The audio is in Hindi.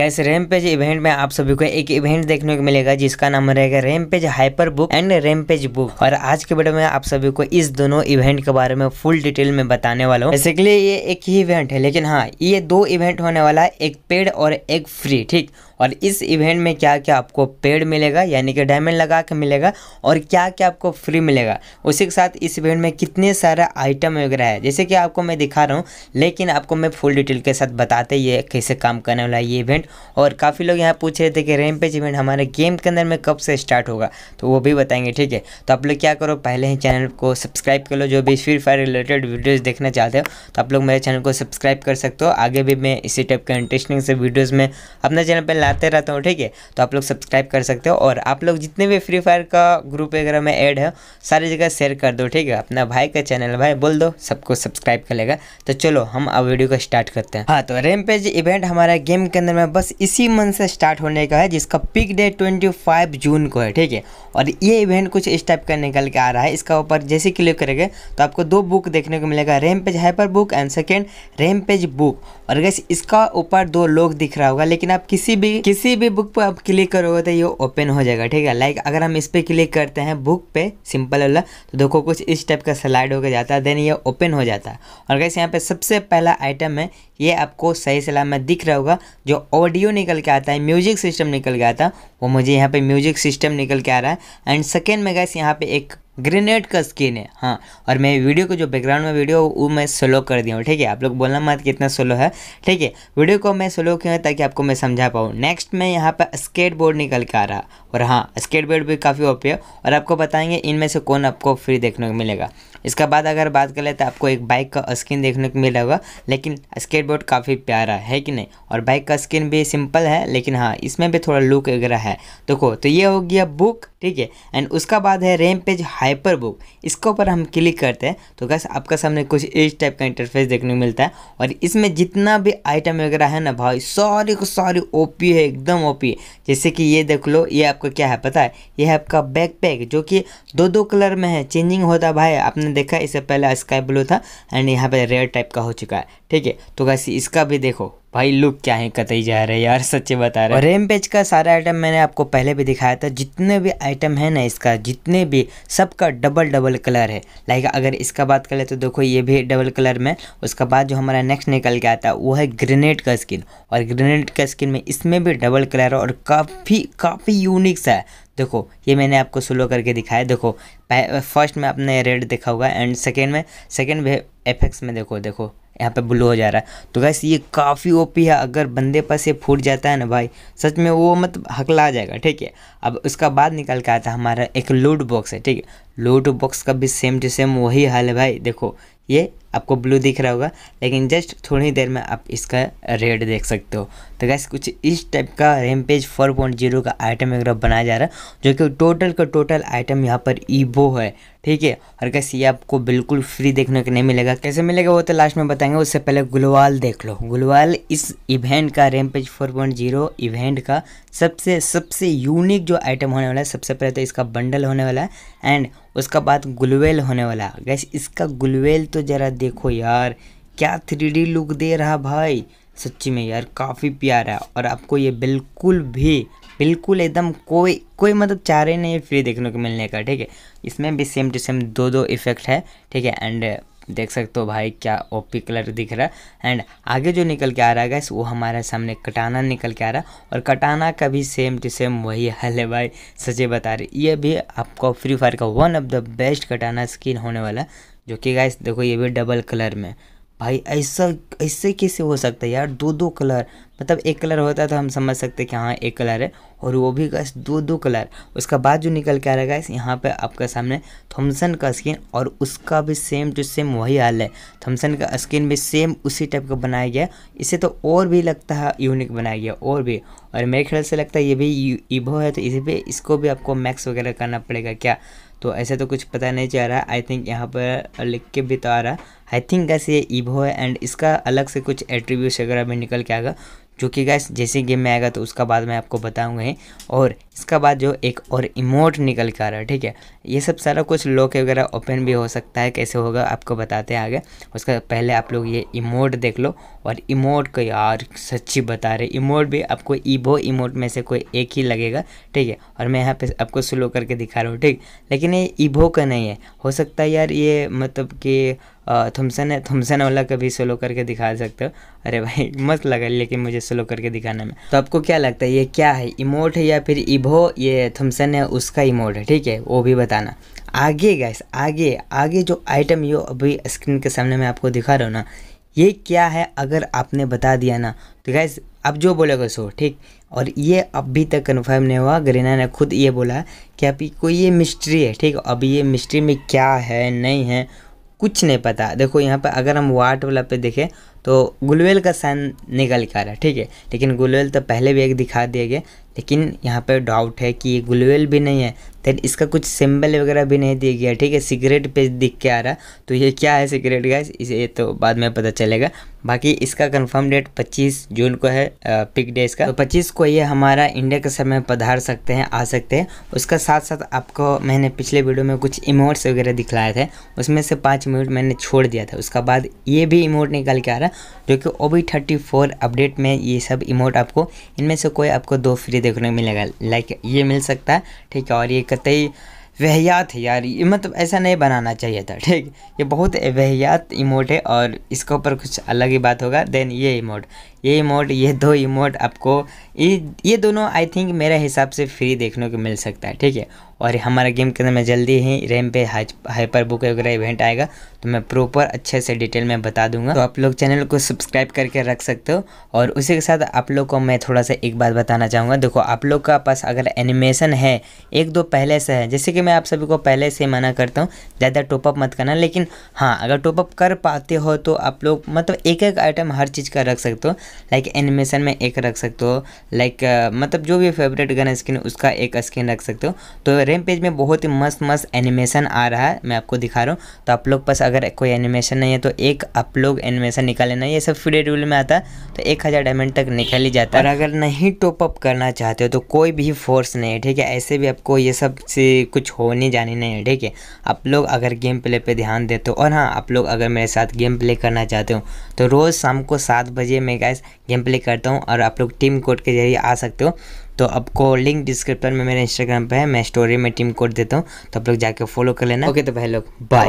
गैस रेमपेज इवेंट में आप सभी को एक इवेंट देखने को मिलेगा जिसका नाम रहेगा rampage hyper book and rampage book और आज के वीडियो में आप सभी को इस दोनों इवेंट के बारे में फुल डिटेल में बताने वाला हूँ बेसिकली ये एक ही इवेंट है लेकिन हाँ ये दो इवेंट होने वाला है एक पेड और एक फ्री ठीक और इस इवेंट में क्या क्या आपको पेड मिलेगा यानी कि डायमंड लगा के मिलेगा और क्या क्या आपको फ्री मिलेगा उसी के साथ इस इवेंट में कितने सारा आइटम वगैरह है जैसे कि आपको मैं दिखा रहा हूँ लेकिन आपको मैं फुल डिटेल के साथ बताते ये कैसे काम करने वाला ये इवेंट और काफ़ी लोग यहाँ पूछ रहे थे कि रेमपेज इवेंट हमारे गेम के अंदर में कब से स्टार्ट होगा तो वो भी बताएंगे ठीक है तो आप लोग क्या करो पहले ही चैनल को सब्सक्राइब कर लो जो भी फ्री फायर रिलेटेड वीडियोज़ देखना चाहते हो तो आप लोग मेरे चैनल को सब्सक्राइब कर सकते हो आगे भी मैं इसी टाइप के इंटरेस्टिंग से वीडियोज़ में अपने चैनल पर लाते रहता हूँ ठीक है तो आप लोग सब्सक्राइब कर सकते हो और आप लोग जितने भी फ्री फायर का ग्रुप वगैरह में ऐड है सारी जगह शेयर कर दो ठीक है अपना भाई का चैनल भाई बोल दो सबको सब्सक्राइब कर लेगा तो चलो हम अब वीडियो को स्टार्ट करते हैं हाँ तो रेम इवेंट हमारा गेम के अंदर में बस इसी मंथ से स्टार्ट होने का है जिसका पिक डे ट्वेंटी जून को है ठीक है और ये इवेंट कुछ इस टाइप का निकल के आ रहा है इसका ऊपर जैसे क्लिक करेंगे तो आपको दो बुक देखने को मिलेगा rampage hyper book and second rampage book और गैस इसका ऊपर दो लोग दिख रहा होगा लेकिन आप किसी भी किसी भी बुक पर आप क्लिक करोगे तो ये ओपन हो जाएगा ठीक है लाइक अगर हम इस पर क्लिक करते हैं बुक पे सिंपल वाला तो देखो कुछ इस टाइप का स्लाइड होकर जाता है देन ये ओपन हो जाता है और कैसे यहाँ पे सबसे पहला आइटम है ये आपको सही सलाह में दिख रहा होगा जो ऑडियो निकल के आता है म्यूजिक सिस्टम निकल के आता है वो मुझे यहाँ पे म्यूजिक सिस्टम निकल के आ रहा है एंड सेकेंड में गैस यहाँ पे एक ग्रेनेड का स्किन है हाँ और मैं वीडियो को जो बैकग्राउंड में वीडियो वो मैं स्लो कर दिया हूँ ठीक है आप लोग बोलना मत कितना स्लो है ठीक है वीडियो को मैं स्लो क्यों है ताकि आपको मैं समझा पाऊँ नेक्स्ट में यहाँ पर स्केट बोर्ड निकल के आ रहा और हाँ स्केट बोर्ड भी काफ़ी ओपी है और आपको बताएंगे इनमें से कौन आपको फ्री देखने को मिलेगा इसके बाद अगर बात कर ले तो आपको एक बाइक का स्किन देखने को मिला होगा लेकिन स्केट बोर्ड काफ़ी प्यारा है कि नहीं और बाइक का स्किन भी सिंपल है लेकिन हाँ इसमें भी थोड़ा लुक वगैरह है देखो तो, तो ये हो गया बुक ठीक है एंड उसका बाद है rampage high hyper book इसके ऊपर हम क्लिक करते हैं तो गैस आपका सामने कुछ इस टाइप का इंटरफेस देखने को मिलता है और इसमें जितना भी आइटम वगैरह है ना भाई सारी को सॉरी ओपी है एकदम ओपी जैसे कि ये देख लो ये आपका क्या है पता है ये है आपका बैक पैक जो कि दो दो कलर में है चेंजिंग होता भाई आपने देखा इससे पहले स्काई ब्लू था एंड यहाँ पर रेड टाइप का हो चुका है ठीक है तो गैस इसका भी देखो भाई लुक क्या है कतई जा रहे यार सच्चे बता रहे रेम पेज का सारा आइटम मैंने आपको पहले भी दिखाया था जितने भी आइटम है ना इसका जितने भी सबका डबल डबल कलर है लाइक अगर इसका बात करें तो देखो ये भी डबल कलर में उसका बाद जो हमारा नेक्स्ट निकल के आता है वो है ग्रेनेड का स्किन और ग्रेनेड का स्किन में इसमें भी डबल कलर है और काफ़ी काफ़ी यूनिक सा है देखो ये मैंने आपको स्लो करके दिखाया देखो फर्स्ट में आपने रेड देखा होगा एंड सेकेंड में सेकेंड भी में देखो देखो यहाँ पे ब्लू हो जा रहा है तो वैसे ये काफ़ी ओपी है अगर बंदे पर से फूट जाता है ना भाई सच में वो मतलब हकला जाएगा ठीक है अब उसका बाद निकल के आता है हमारा एक लूट बॉक्स है ठीक है लूट बॉक्स का भी सेम टू सेम वही हाल है भाई देखो ये आपको ब्लू दिख रहा होगा लेकिन जस्ट थोड़ी देर में आप इसका रेड देख सकते हो तो गैस कुछ इस टाइप का rampage four point zero का आइटम वगैरह बनाया जा रहा है जो कि टोटल का टोटल आइटम यहाँ पर ईबो है ठीक है और कैसे ये आपको बिल्कुल फ्री देखने को नहीं मिलेगा कैसे मिलेगा वो तो लास्ट में बताएंगे उससे पहले गुलवाल देख लो गुलवाल इस इवेंट का rampage four point zero event का सबसे सबसे यूनिक जो आइटम होने वाला है सबसे पहले तो इसका बंडल होने वाला है एंड उसका बाद गुलवेल होने वाला गैस इसका गुलवेल तो ज़रा देखो यार क्या थ्री लुक दे रहा भाई सच्ची में यार काफ़ी प्यारा है और आपको ये बिल्कुल भी बिल्कुल एकदम कोई कोई मतलब चारे नहीं फ्री देखने को मिलने का ठीक है इसमें भी सेम टू सेम दो दो इफेक्ट है ठीक है एंड देख सकते हो भाई क्या ओपी कलर दिख रहा है एंड आगे जो निकल के आ रहा है गैस वो हमारे सामने कटाना निकल के आ रहा है और कटाना का भी सेम टू सेम वही हाल है भाई सचे बता रहे ये भी आपको फ्री फायर का one of the best katana skin होने वाला जो कि गैस देखो ये भी डबल कलर में भाई ऐसा ऐसे कैसे हो सकता है यार दो दो कलर मतलब एक कलर होता तो हम समझ सकते कि हाँ एक कलर है और वो भी गैस दो दो कलर उसका बाद जो निकल के आ रहा है गैस यहाँ पे आपका सामने थम्सन का स्किन और उसका भी सेम टू सेम वही हाल है थम्सन का स्किन भी सेम उसी टाइप का बनाया गया इसे तो और भी लगता है यूनिक बनाया गया और भी और मेरे ख्याल से लगता है ये भी ईबो e-, है तो इसे भी इसको भी आपको मैक्स वगैरह करना पड़ेगा क्या तो ऐसा तो कुछ पता नहीं चल रहा है आई थिंक यहाँ पर लिख के भी तो आ रहा है आई थिंक ऐसे ये ईवो है एंड इसका अलग से कुछ एट्रीब्यूट वगैरह भी निकल के आएगा जो कि गैस जैसे गेम में आएगा तो उसका बाद मैं आपको बताऊँगा और इसका बाद जो एक और इमोट निकल के आ रहा है ठीक है ये सब सारा कुछ लॉक वगैरह ओपन भी हो सकता है कैसे होगा आपको बताते हैं आगे उसका पहले आप लोग ये इमोट देख लो और इमोट को यार सच्ची बता रहे इमोट भी आपको ईबो इमोट में से कोई एक ही लगेगा ठीक है और मैं यहाँ पे आपको स्लो करके दिखा रहा हूँ ठीक लेकिन ये ईबो का नहीं है हो सकता है यार ये मतलब कि थमसन है थम्सन वाला कभी सोलो करके दिखा सकते हो अरे भाई मस्त लगा लेकिन मुझे सोलो करके दिखाने में तो आपको क्या लगता है ये क्या है इमोट है या फिर इभो ये थम्सन है उसका इमोट है ठीक है वो भी बताना आगे गैस आगे आगे जो आइटम ये अभी स्क्रीन के सामने मैं आपको दिखा रहा हूँ ना ये क्या है अगर आपने बता दिया ना तो गैस आप जो बोलेगा सो ठीक और ये अभी तक कन्फर्म नहीं हुआ ग्रीना ने खुद ये बोला कि अभी कोई ये मिस्ट्री है ठीक अभी ये मिस्ट्री में क्या है नहीं है कुछ नहीं पता देखो यहाँ पर अगर हम वाट वाला पे देखें तो गुलवेल का साइन निकल कर रहा है ठीक है लेकिन गुलवेल तो पहले भी एक दिखा दिए गए लेकिन यहाँ पर डाउट है कि ये गुलवेल भी नहीं है देन इसका कुछ सिंबल वगैरह भी नहीं दिया गया ठीक है सिगरेट पे दिख के आ रहा तो ये क्या है सिगरेट गैस इसे तो बाद में पता चलेगा बाकी इसका कंफर्म डेट 25 जून को है पिक डे इसका तो 25 को ये हमारा इंडिया के समय पधार सकते हैं आ सकते हैं उसका साथ साथ आपको मैंने पिछले वीडियो में कुछ इमोट्स वगैरह दिखलाए थे उसमें से पाँच मिनट मैंने छोड़ दिया था उसका बाद ये भी इमोट निकल के आ रहा जो कि ओ बी अपडेट में ये सब इमोट आपको इनमें से कोई आपको दो फ्री देखने को मिलेगा लाइक ये मिल सकता है ठीक है और ये कतई वहयात है यार ये मतलब ऐसा नहीं बनाना चाहिए था ठीक ये बहुत वहयात इमोट है और इसके ऊपर कुछ अलग ही बात होगा देन ये इमोट ये इमोट ये दो इमोट आपको ये ये दोनों आई थिंक मेरे हिसाब से फ्री देखने को मिल सकता है ठीक है और हमारे गेम के अंदर मैं जल्दी ही रैम पे हाइपर बुक वगैरह इवेंट आएगा तो मैं प्रॉपर अच्छे से डिटेल में बता दूंगा तो आप लोग चैनल को सब्सक्राइब करके रख सकते हो और उसी के साथ आप लोग को मैं थोड़ा सा एक बात बताना चाहूँगा देखो आप लोग का पास अगर एनिमेशन है एक दो पहले से है जैसे कि मैं आप सभी को पहले से मना करता हूँ ज़्यादा टॉपअप मत करना लेकिन हाँ अगर टॉपअप कर पाते हो तो आप लोग मतलब एक एक आइटम हर चीज़ का रख सकते हो लाइक एनिमेशन में एक रख सकते हो लाइक मतलब जो भी फेवरेट गन स्किन उसका एक स्किन रख सकते हो तो फ्रेम पेज में बहुत ही मस्त मस्त एनिमेशन आ रहा है मैं आपको दिखा रहा हूँ तो आप लोग पास अगर कोई एनिमेशन नहीं है तो एक आप लोग एनिमेशन निकाल लेना ये सब फ्री रूल में आता है तो एक हज़ार डायमंड तक निकाल ही जाता है और अगर नहीं टॉपअप करना चाहते हो तो कोई भी फोर्स नहीं है ठीक है ऐसे भी आपको ये सब से कुछ होने जाने नहीं है ठीक है आप लोग अगर गेम प्ले पर ध्यान देते हो और हाँ आप लोग अगर मेरे साथ गेम प्ले करना चाहते हो तो रोज़ शाम को सात बजे मैं गैस गेम प्ले करता हूँ और आप लोग टीम कोड के जरिए आ सकते हो तो आपको लिंक डिस्क्रिप्शन में मेरे इंस्टाग्राम पे है मैं स्टोरी में टीम कोड देता हूँ तो आप लोग जाके फॉलो कर लेना ओके तो भाई लोग बाय